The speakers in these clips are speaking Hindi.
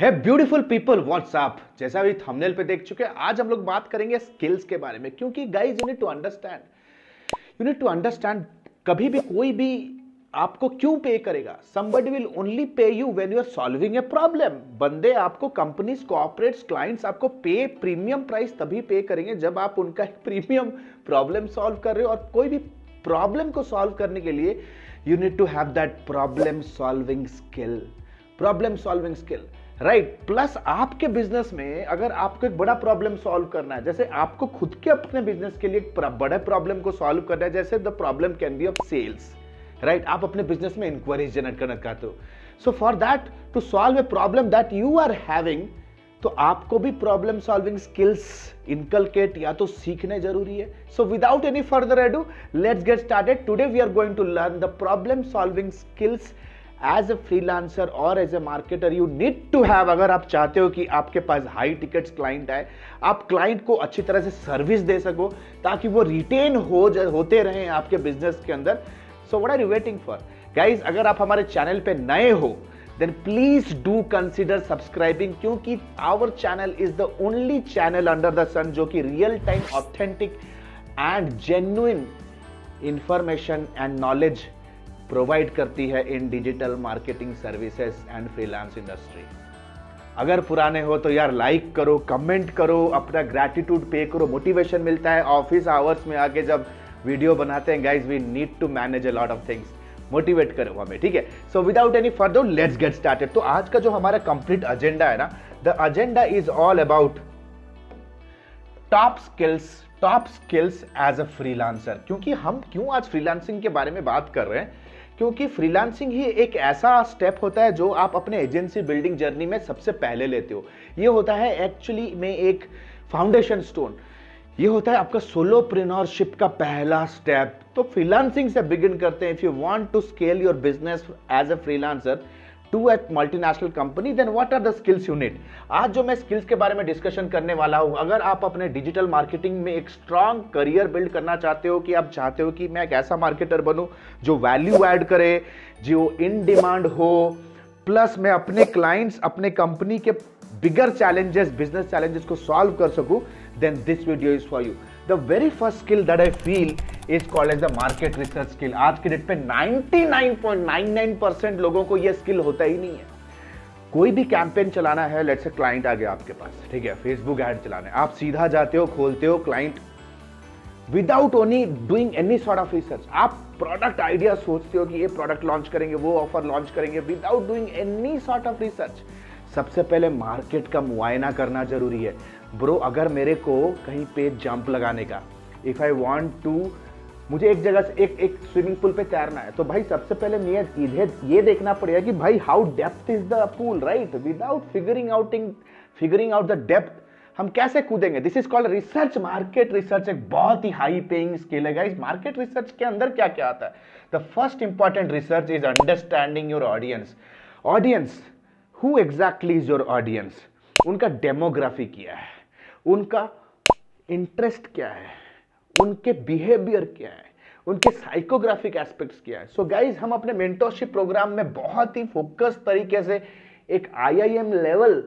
है ब्यूटीफुल पीपल व्हाट्सएप जैसा भी थंबनेल पे देख चुके आज हम लोग बात करेंगे स्किल्स के बारे में क्योंकि guys you need to understand you need to understand कभी भी कोई भी आपको क्यों पे करेगा somebody will only pay you when you are solving a problem बंदे आपको कंपनीज कॉर्पोरेट्स क्लाइंट्स आपको पे प्रीमियम प्राइस तभी पे करेंगे जब आप उनका प्रीमियम प्रॉब्लम सॉल्व कर रहे हो और कोई भी प्रॉब्लम को सॉल्व करने के लिए you need to have that problem solving skill problem solving skill right right. Plus आपके बिजनेस में अगर आपको एक बड़ा प्रॉब्लम सॉल्व करना है जैसे आपको खुद के अपने बिजनेस के लिए एक बड़े प्रॉब्लम को सॉल्व करना है जैसे the problem can be of sales right आप अपने बिजनेस में इंक्वायरीज जनरेट करना चाहते हो so for that to solve a problem that you are having तो आपको भी प्रॉब्लम सॉल्विंग स्किल्स इनकलकेट या तो सीखने जरूरी है so without any further ado let's get started today we are going to learn the problem solving skills as a freelancer और as a marketer you need to have अगर आप चाहते हो कि आपके पास हाई टिकट्स क्लाइंट आए आप क्लाइंट को अच्छी तरह से सर्विस दे सको ताकि वो रिटेन हो होते रहें आपके बिजनेस के अंदर so what are you waiting for guys अगर आप हमारे चैनल पे नए हो then please do consider subscribing क्योंकि our channel is the only channel under the sun जो कि real time authentic and genuine information and knowledge provide करती है in digital marketing services and freelance industry अगर पुराने हो तो यार लाइक करो कमेंट करो अपना ग्रैटिट्यूड पे करो मोटिवेशन मिलता है ऑफिस आवर्स में आके जब वीडियो बनाते हैं guys we need to manage a lot of things motivate करो हमें ठीक है so without any further let's get started तो आज का जो हमारा कंप्लीट एजेंडा है ना the agenda is all about top skills top skills as a freelancer क्योंकि हम क्यों आज फ्रीलांसिंग के बारे में बात कर रहे हैं क्योंकि फ्रीलांसिंग ही एक ऐसा स्टेप होता है जो आप अपने एजेंसी बिल्डिंग जर्नी में सबसे पहले लेते हो ये होता है एक्चुअली में एक फाउंडेशन स्टोन ये होता है आपका सोलो प्रिनरशिप का पहला स्टेप तो फ्रीलांसिंग से बिगिन करते हैं if you want to scale your business as a freelancer to at multinational company then what are the skills you need आज जो मैं स्किल्स के बारे में डिस्कशन करने वाला हूँ अगर आप अपने डिजिटल मार्केटिंग में एक स्ट्रांग करियर बिल्ड करना चाहते हो कि आप चाहते हो कि मैं एक ऐसा मार्केटर बनूँ जो वैल्यू एड करे जो इन डिमांड हो प्लस मैं अपने क्लाइंट्स अपने कंपनी के बिगर चैलेंजेस बिजनेस चैलेंजेस को सॉल्व कर सकूँ then this video is for you the very first skill that I feel is called as the market research skill आज के डेट पे 99.99 परसेंट लोगों को ये स्किल होता ही नहीं है कोई भी कैंपेन चलाना है लेट्स से क्लाइंट आ गया आपके पास ठीक है फेसबुक ऐड चलाना है आप सीधा जाते हो खोलते हो client without any doing any sort of research आप प्रोडक्ट आइडिया सोचते हो कि ये प्रोडक्ट लॉन्च करेंगे वो ऑफर लॉन्च करेंगे without doing any sort of research सबसे पहले मार्केट का मुआयना करना जरूरी है ब्रो अगर मेरे को कहीं पे जंप लगाने का इफ़ आई वॉन्ट टू मुझे एक जगह से एक एक स्विमिंग पूल पे तैरना है तो भाई सबसे पहले नियत इधे ये देखना पड़ेगा कि भाई how depth is the pool right without figuring outing figuring out the depth हम कैसे कूदेंगे this is called research market research एक बहुत ही हाई पेइंग स्किल है इस मार्केट रिसर्च के अंदर क्या क्या आता है the first important research is understanding your audience audience who exactly is your audience उनका डेमोग्राफी किया है उनका इंटरेस्ट क्या है उनके बिहेवियर क्या है उनके साइकोग्राफिक एस्पेक्ट्स क्या है सो so गाइज हम अपने मेंटोरशिप प्रोग्राम में बहुत ही फोकस तरीके से एक आईआईएम लेवल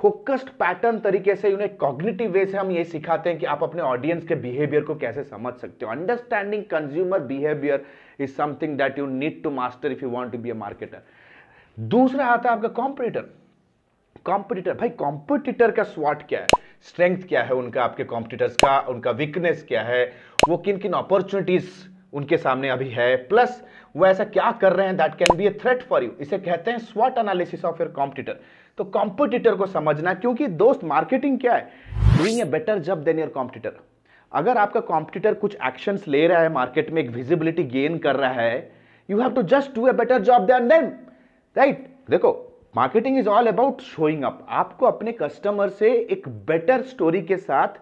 फोकस्ड पैटर्न तरीके से उन्हें कॉग्निटिव वे से हम ये सिखाते हैं कि आप अपने ऑडियंस के बिहेवियर को कैसे समझ सकते हो understanding consumer behaviour is something that you need to master if you want to be a marketer दूसरा आता है आपका कॉम्पिटिटर कॉम्पिटिटर भाई कॉम्पिटिटर का स्वाट क्या है स्ट्रेंथ क्या है उनका आपके कॉम्पिटिटर्स का उनका वीकनेस क्या है वो किन किन अपॉर्चुनिटीज उनके सामने अभी है प्लस वो ऐसा क्या कर रहे हैं that can be a threat for you इसे कहते हैं स्वाट एनालिसिस ऑफ योर कॉम्पिटिटर तो कॉम्पिटिटर को समझना क्योंकि दोस्त मार्केटिंग क्या है doing a better job than your competitor अगर आपका कॉम्पिटिटर कुछ एक्शंस ले रहा है मार्केट में एक विजिबिलिटी गेन कर रहा है you have to just do a better job than then right देखो marketing is all about showing up आपको अपने कस्टमर से एक बेटर स्टोरी के साथ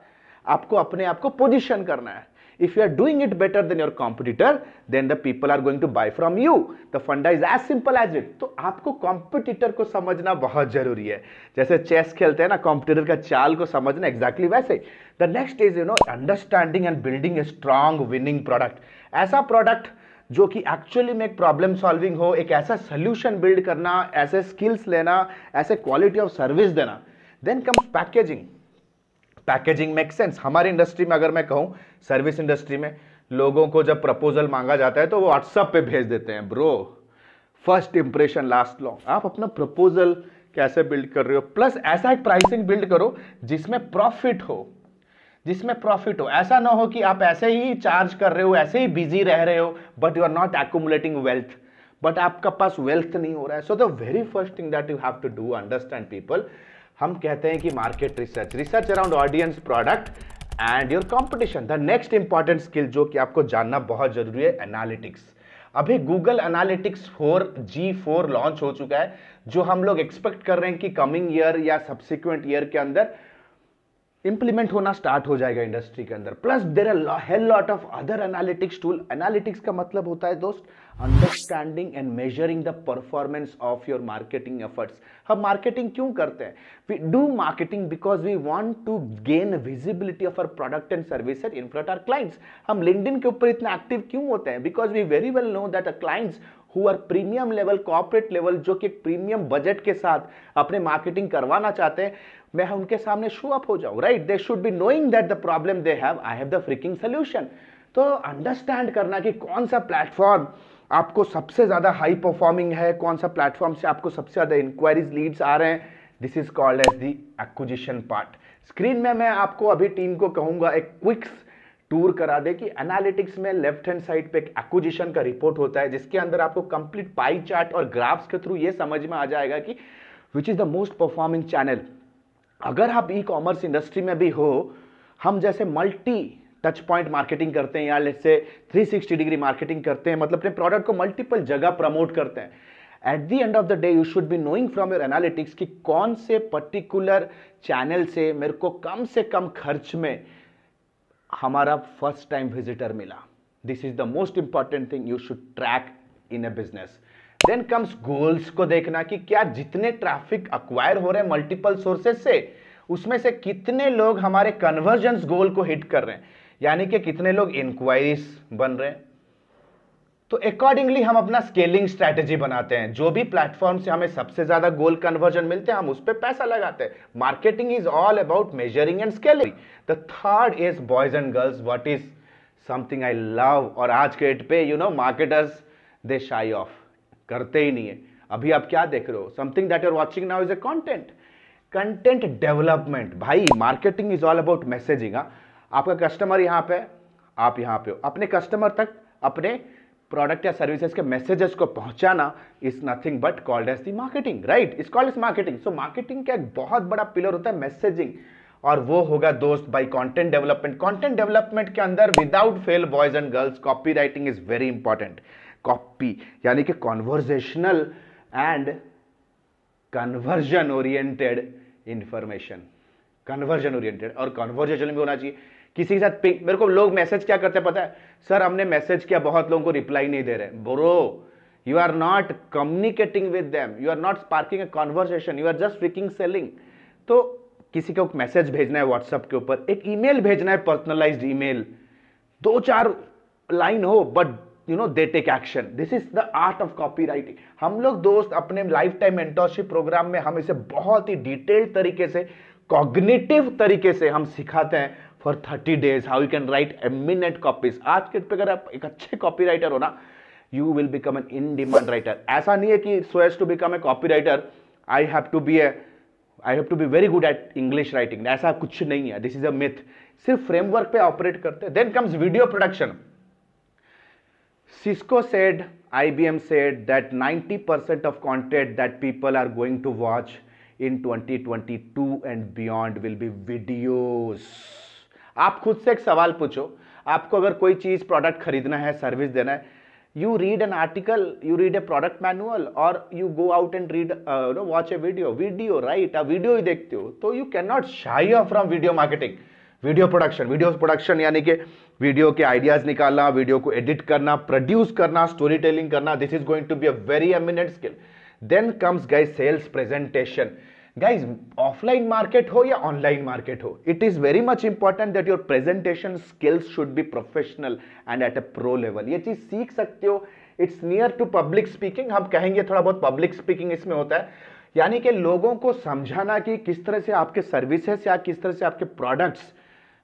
आपको अपने आप को पोजिशन करना है if you are doing it better than your competitor then the people are going to buy from you the funda is as simple as it तो आपको कॉम्पिटिटर को समझना बहुत जरूरी है जैसे चेस खेलते हैं ना कॉम्पिटिटर का चाल को समझना एग्जैक्टली exactly वैसे the next is you know understanding and building a strong winning product ऐसा प्रोडक्ट जो कि एक्चुअली में एक प्रॉब्लम सॉल्विंग हो एक ऐसा सोल्यूशन बिल्ड करना ऐसे स्किल्स लेना ऐसे क्वालिटी ऑफ सर्विस देना then come packaging packaging make sense हमारी इंडस्ट्री में अगर मैं कहूँ सर्विस इंडस्ट्री में लोगों को जब प्रपोजल मांगा जाता है तो वो व्हाट्सअप पे भेज देते हैं bro first impression last long आप अपना प्रपोजल कैसे बिल्ड कर रहे हो प्लस ऐसा एक प्राइसिंग बिल्ड करो जिसमें प्रॉफिट हो जिसमें प्रॉफिट हो ऐसा ना हो कि आप ऐसे ही चार्ज कर रहे हो ऐसे ही बिजी रह रहे हो but you are not accumulating wealth but आपका पास वेल्थ नहीं हो रहा है so the very first thing that you have to do understand people हम कहते हैं कि market research research around audience product and your competition the next important skill जो कि आपको जानना बहुत जरूरी है एनालिटिक्स अभी Google analytics four G four launch हो चुका है जो हम लोग एक्सपेक्ट कर रहे हैं कि कमिंग ईयर या सब्सिक्वेंट ईयर के अंदर इंप्लीमेंट होना स्टार्ट हो जाएगा इंडस्ट्री के अंदर plus there are hell lot of other analytics tool analytics का मतलब होता है दोस्त understanding and measuring the performance of your marketing efforts हम मार्केटिंग क्यों करते हैं we do marketing because we want to gain visibility of our product and service in front our clients हम लिंकड के ऊपर इतना एक्टिव क्यों होते हैं because we very well know that a clients who are premium level corporate level जो कि प्रीमियम बजट के साथ अपने मार्केटिंग करवाना चाहते हैं मैं उनके सामने शो अप हो जाऊं right they should be knowing that the problem they have I have the freaking solution तो अंडरस्टैंड करना कि कौन सा प्लेटफॉर्म आपको सबसे ज़्यादा हाई परफॉर्मिंग है कौन सा प्लेटफॉर्म से आपको सबसे ज़्यादा इंक्वायरीज लीड्स आ रहे हैं this is called as the acquisition part screen में मैं आपको अभी टीम को कहूंगा एक क्विक्स टूर करा दे कि एनालिटिक्स में लेफ्ट हैंड साइड पे एक एक्विजिशन का रिपोर्ट होता है जिसके अंदर आपको कंप्लीट पाई चार्ट और ग्राफ्स के थ्रू ये समझ में आ जाएगा कि which is the most performing channel अगर आप ई कॉमर्स इंडस्ट्री में भी हो हम जैसे मल्टी टच पॉइंट मार्केटिंग करते हैं या लेट से 360 डिग्री मार्केटिंग करते हैं मतलब अपने प्रोडक्ट को मल्टीपल जगह प्रमोट करते हैं at the end of the day you should be knowing from your analytics कि कौन से पर्टिकुलर चैनल से मेरे को कम से कम खर्च में हमारा फर्स्ट टाइम विजिटर मिला this is the most important thing you should track in a business then comes goals को देखना कि क्या जितने ट्रैफिक अक्वायर हो रहे हैं मल्टीपल सोर्सेज से उसमें से कितने लोग हमारे कन्वर्जेंस गोल को हिट कर रहे हैं यानी कि कितने लोग इंक्वायरीज बन रहे हैं तो अकॉर्डिंगली हम अपना स्केलिंग स्ट्रेटेजी बनाते हैं जो भी प्लेटफॉर्म से हमें सबसे ज्यादा गोल कन्वर्जन मिलते हैं हम उस पर पैसा लगाते हैं marketing is all about measuring and scaling the third is boys and girls what is something I love और आज के डेट पे यू नो मार्केटर्स दे शाई ऑफ करते ही नहीं है अभी आप क्या देख रहे हो something that are watching now is a content content development भाई marketing is all about messaging आपका कस्टमर यहाँ पे आप यहाँ पे हो अपने कस्टमर तक अपने प्रोडक्ट या सर्विसेज के मैसेजेस को पहुंचाना is nothing but called as the marketing right is called is marketing so marketing का एक बहुत बड़ा पिलर होता है मैसेजिंग और वो होगा दोस्त by content development content development के अंदर without fail boys and girls copy writing is very important copy यानी कि conversational and conversion oriented information conversion oriented और कॉन्वर्जेशन भी होना चाहिए किसी के साथ पिंक मेरे को लोग मैसेज क्या करते हैं पता है सर हमने मैसेज किया बहुत लोगों को रिप्लाई नहीं दे रहे bro you are not communicating with them you are not sparking a conversation you are just speaking selling तो किसी को मैसेज भेजना है व्हाट्सएप के ऊपर एक ईमेल भेजना है पर्सनलाइज्ड ईमेल दो चार लाइन हो but you know they take action this is the art of copy writing हम लोग दोस्त अपने लाइफ टाइम मेंटोरशिप प्रोग्राम में हम इसे बहुत ही डिटेल्ड तरीके से कॉग्निटिव तरीके से हम सिखाते हैं for thirty days how you can write eminent copies आज के अगर आप एक अच्छे कॉपी राइटर हो ना you will become an in demand writer ऐसा नहीं है कि so as to become a copy writer I have to be a I have to be very good at English writing ऐसा कुछ नहीं है दिस इज अ मिथ सिर्फ फ्रेमवर्क पे ऑपरेट करते हैं then comes video production Cisco said, IBM said that 90% of content that people are going to watch in 2022 and beyond will be videos. आप खुद से एक सवाल पूछो आपको अगर कोई चीज प्रोडक्ट खरीदना है सर्विस देना है you read an article you read a product manual और you go out and read no watch a video video right आप वीडियो ही देखते हो तो you can not shy from video marketing video production video production यानी कि वीडियो के आइडियाज निकालना वीडियो को एडिट करना प्रोड्यूस करना स्टोरी टेलिंग करना this is going to be a very eminent skill then comes guys sales presentation guys offline market हो या ऑनलाइन मार्केट हो it is very much important that your presentation skills should be professional and at a pro level ये चीज सीख सकते हो it's near to public speaking हम कहेंगे थोड़ा बहुत पब्लिक स्पीकिंग इसमें होता है यानी कि लोगों को समझाना कि किस तरह से आपके सर्विसेस या किस तरह से आपके प्रोडक्ट्स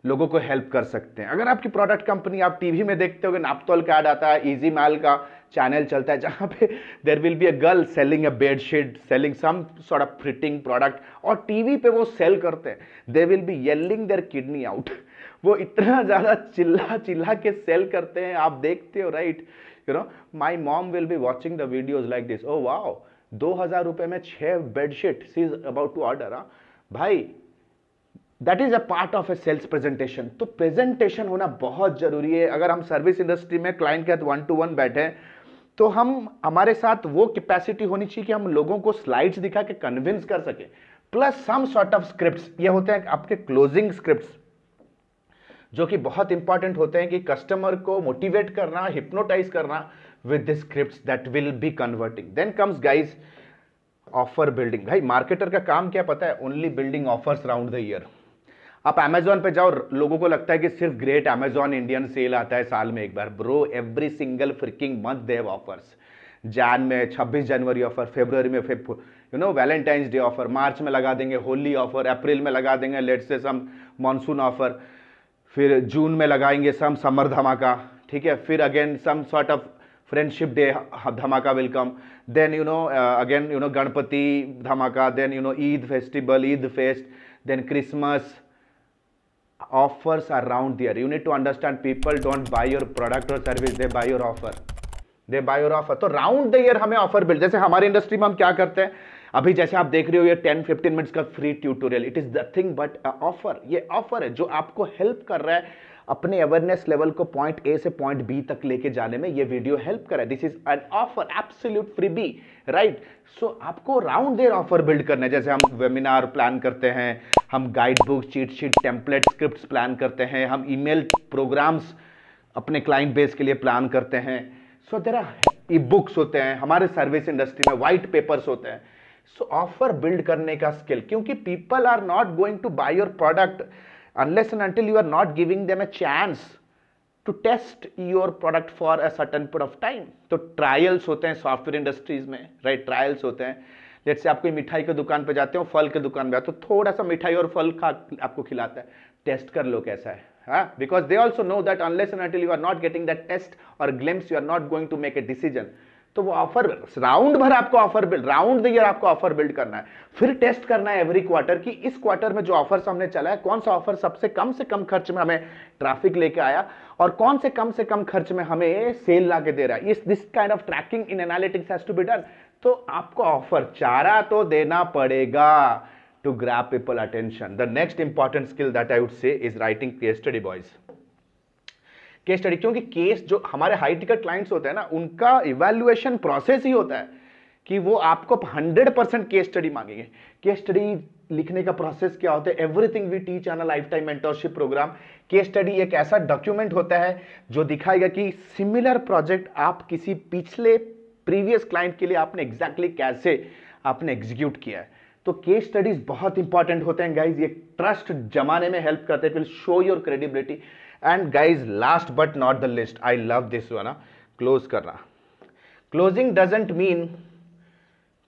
लोगों को हेल्प कर सकते हैं अगर आपकी प्रोडक्ट कंपनी आप टीवी में देखते हो नापतोल का ऐड आता है इजी माल का चैनल चलता है जहाँ पे there will be a girl selling a bed sheet selling some sort of fitting product और टीवी पे वो सेल करते हैं they will be yelling their kidney out वो इतना ज़्यादा चिल्ला चिल्ला के सेल करते हैं आप देखते हो right you know my mom will be watching the videos like this oh wow दो हज़ार रुपये में छः bedsheet she is about to order हाँ भाई that is a part of a sales presentation तो प्रेजेंटेशन होना बहुत जरूरी है अगर हम सर्विस इंडस्ट्री में क्लाइंट के साथ वन टू वन बैठे तो हम हमारे साथ वो कैपेसिटी होनी चाहिए कि हम लोगों को स्लाइड्स दिखा के कन्विंस कर सके plus some sort of scripts ये होते हैं आपके क्लोजिंग स्क्रिप्ट्स जो कि बहुत इंपॉर्टेंट होते हैं कि कस्टमर को मोटिवेट करना हिप्नोटाइज करना with the script that will be converting then comes guys offer building भाई मार्केटर का काम क्या पता है only building offers round the year आप अमेजोन पे जाओ लोगों को लगता है कि सिर्फ ग्रेट अमेजॉन इंडियन सेल आता है साल में एक बार bro every single freaking month देव ऑफर्स जैन में 26 जनवरी ऑफर फेब्रवरी में फिर you know Valentine's Day offer March में लगा देंगे होली ऑफर अप्रैल में लगा देंगे लेट से सम मानसून ऑफर फिर जून में लगाएंगे सम समर धमाका ठीक है फिर again some sort of Friendship Day धमाका welcome then you know again you know Ganpati धमाका then you know Eid festival Eid fest then Christmas offers around there you need to understand people don't buy your product or service they buy your offer They buy your offer. So round the year हमें offer build. जैसे हमारे industry में हम क्या करते हैं अभी जैसे आप देख रहे हो ये 10 15 मिनट्स का free tutorial it is nothing but offer ये ऑफर है जो आपको हेल्प कर रहा है अपने अवेयरनेस लेवल को पॉइंट ए से पॉइंट बी तक लेके जाने में ये वीडियो हेल्प कर रहा है this is an offer absolute free be right right? So so, आपको राउंड देर ऑफर बिल्ड करना है जैसे हम वेमिनार प्लान करते हैं हम guide book cheat sheet template script plan करते हैं हम ईमेल प्रोग्राम्स अपने क्लाइंट बेस के लिए प्लान करते हैं सो देर ई बुक्स होते हैं हमारे सर्विस इंडस्ट्री में व्हाइट पेपर्स होते हैं सो ऑफर बिल्ड करने का स्किल क्योंकि people are not going to buy your product unless and until you are not giving them a chance to test your product for a certain period of time तो ट्रायल्स होते हैं सॉफ्टवेयर इंडस्ट्रीज में राइट ट्रायल्स होते हैं जैसे आप कोई मिठाई की दुकान पर जाते हो फल की दुकान पर जाते हो तो थोड़ा सा मिठाई और फल खा आपको खिलाता है टेस्ट कर लो कैसा है because they also know that unless and you are not getting that taste और glimpse you are not going to make a decision तो वो ऑफर राउंड भर आपको ऑफर बिल्ड राउंड दर आपको ऑफर बिल्ड करना है फिर टेस्ट करना है एवरी क्वार्टर की इस क्वार्टर में जो ऑफर हमने चला है कौन सा ऑफर सबसे कम से कम खर्च में हमें ट्रैफिक लेके आया और कौन से कम से कम खर्च में हमें सेल ला के दे रहा है this kind of tracking in analytics has to be done तो आपको ऑफर चारा तो देना पड़ेगा to grab people attention the next important skill that I would say is writing case study boys case study क्योंकि केस जो हमारे हाई टिकट क्लाइंट्स होते हैं ना उनका इवेल्युएशन प्रोसेस ही होता है कि वो आपको 100 परसेंट केस स्टडी मांगेंगे केस स्टडी लिखने का प्रोसेस क्या होता है everything we teach on a life time mentorship programme case study एक ऐसा डॉक्यूमेंट होता है जो दिखाएगा कि सिमिलर प्रोजेक्ट आप किसी पिछले प्रीवियस क्लाइंट के लिए आपने एग्जैक्टली exactly कैसे आपने एग्जीक्यूट किया है तो केस स्टडीज बहुत इंपॉर्टेंट होते हैं गाइज ये ट्रस्ट जमाने में हेल्प करते हैं will show your credibility and guys last but not the least I love this वाला क्लोज करना क्लोजिंग डजेंट मीन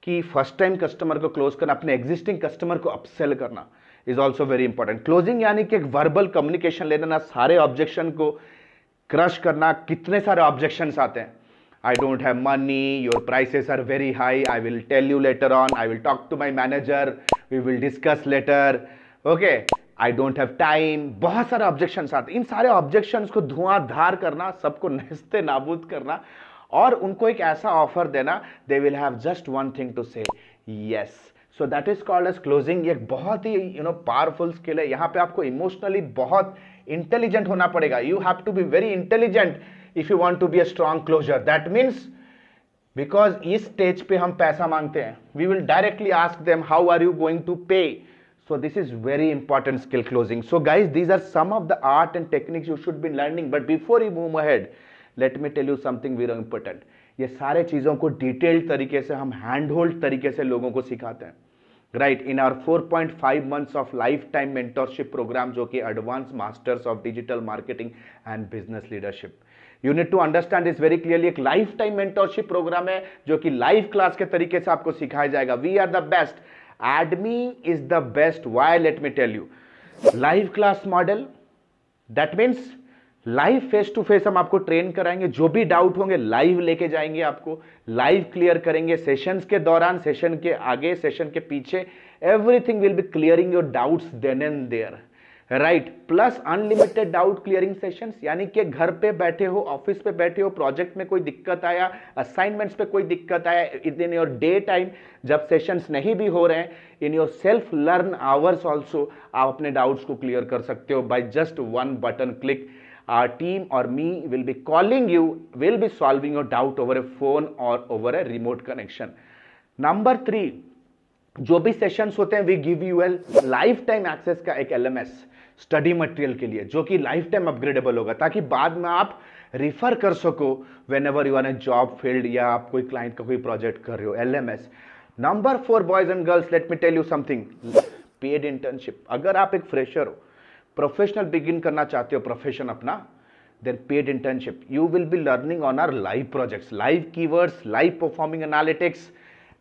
कि फर्स्ट टाइम कस्टमर को क्लोज करना अपने एग्जिस्टिंग कस्टमर को अपसेल करना is also very important closing यानी कि वर्बल कम्युनिकेशन ले लेना सारे ऑब्जेक्शन को क्रश करना कितने सारे ऑब्जेक्शंस आते हैं I don't have money your prices are very high I will tell you later on I will talk to my manager we will discuss later okay I don't have time बहुत सारे ऑब्जेक्शन आते इन सारे ऑब्जेक्शन को धुआंधार करना सबको नहस्ते नाबूद करना और उनको एक ऐसा ऑफर देना they will have just one thing to say yes so that is called as closing एक बहुत ही यू नो पावरफुल स्किल है यहाँ पे आपको इमोशनली बहुत इंटेलिजेंट होना पड़ेगा you have to be very intelligent if you want to be a strong closer that means because इस स्टेज पे हम पैसा मांगते हैं we will directly ask them how are you going to पे so this is very important skill closing so guys these are some of the art and techniques you should be learning but before you move ahead let me tell you something very important ये सारे चीज़ों को डिटेल्ड तरीके से हम हैंड होल्ड तरीके से लोगों को सिखाते हैं right in our 4.5 months of life time mentorship programme जो कि advance masters of digital marketing and business leadership you need to understand इस वेरी क्लियरली एक लाइफ टाइम मेंटोरशिप प्रोग्राम है जो कि लाइव क्लास के तरीके से आपको सिखाया जाएगा वी आर द बेस्ट एडमी is the best why let me tell you live class model that means live face to face हम आपको ट्रेन कराएंगे जो भी डाउट होंगे लाइव लेके जाएंगे आपको लाइव क्लियर करेंगे सेशंस के दौरान सेशन के आगे सेशन के पीछे everything will be clearing your doubts then and there right plus unlimited doubt clearing sessions यानी कि घर पे बैठे हो ऑफिस पे बैठे हो प्रोजेक्ट में कोई दिक्कत आया असाइनमेंट्स पे कोई दिक्कत आया इन योर डे टाइम जब सेशंस नहीं भी हो रहे हैं in your self learn hours also आप अपने डाउट्स को क्लियर कर सकते हो by just one button click our team और me will be calling you will be solving your doubt over a phone और over a remote connection number three जो भी सेशंस होते हैं we give you L life time access का एक एलएमएस स्टडी मटेरियल के लिए जो कि लाइफ टाइम अपग्रेडेबल होगा ताकि बाद में आप रिफर कर सको whenever you are a job field या आप कोई क्लाइंट का कोई प्रोजेक्ट कर रहे हो L M S number four boys and girls let me tell you something paid internship अगर आप एक फ्रेशर हो प्रोफेशनल बिगिन करना चाहते हो प्रोफेशन अपना then paid internship you will be learning on our live projects live keywords live performing analytics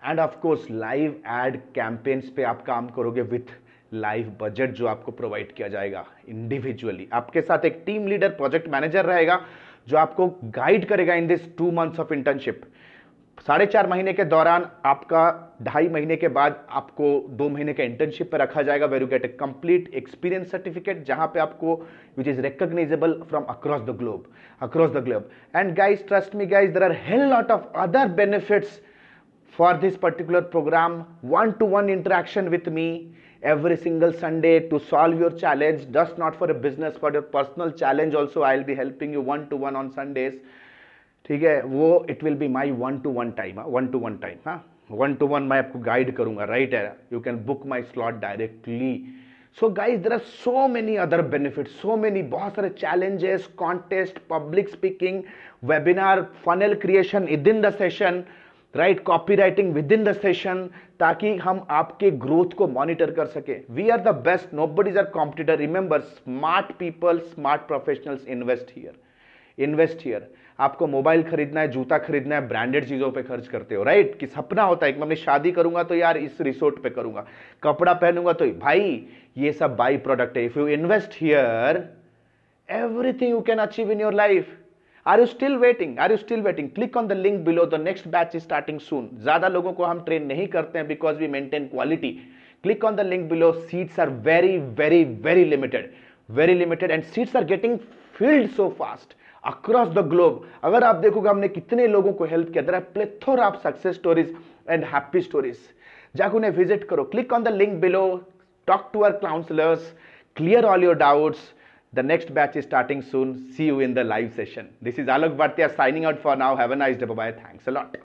and of course live ad campaigns पे आप काम करोगे विथ लाइव बजट जो आपको प्रोवाइड किया जाएगा इंडिविजुअली आपके साथ एक टीम लीडर प्रोजेक्ट मैनेजर रहेगा जो आपको गाइड करेगा in this two months of internship साढ़े चार महीने के दौरान आपका ढाई महीने के बाद आपको दो महीने का इंटर्नशिप पर रखा जाएगा where you get a complete experience certificate जहां पे आपको which is recognizable from across the globe across the globe and guys trust me guys there are hell lot of other benefits for this particular program one to one interaction with me every single Sunday to solve your challenge, just not for a business, but your personal challenge also, I'll be helping you one to one on Sundays. It will be my one to one time, one to one time. One to one, I will guide you, right? You can book my slot directly. So guys, there are so many other benefits, so many challenges, contest, public speaking, webinar, funnel creation within the session. Right copy writing within the session ताकि हम आपके ग्रोथ को मॉनिटर कर सके we are the best no buddies are competitor remember smart people smart professionals invest here invest here आपको मोबाइल खरीदना है जूता खरीदना है ब्रांडेड चीज़ों पे खर्च करते हो राइट कि सपना होता है कि मैं शादी करूंगा तो यार इस रिसोर्ट पे करूंगा कपड़ा पहनूंगा तो भाई ये सब बाई प्रोडक्ट है if you invest here everything you can achieve in your life are you still waiting are you still waiting click on the link below the next batch is starting soon ज्यादा लोगों को हम ट्रेन नहीं करते हैं because we maintain quality click on the link below seats are very very very limited very limited and seats are getting filled so fast across the globe अगर आप देखोगे हमने कितने लोगों को हेल्प किया there are plethora of success stories and happy stories जाकर उन्हें विजिट करो click on the link below talk to our counsellors clear all your doubts The next batch is starting soon. See you in the live session. This is Alok Bhartia signing out for now. Have a nice day. Bye-bye. Thanks a lot.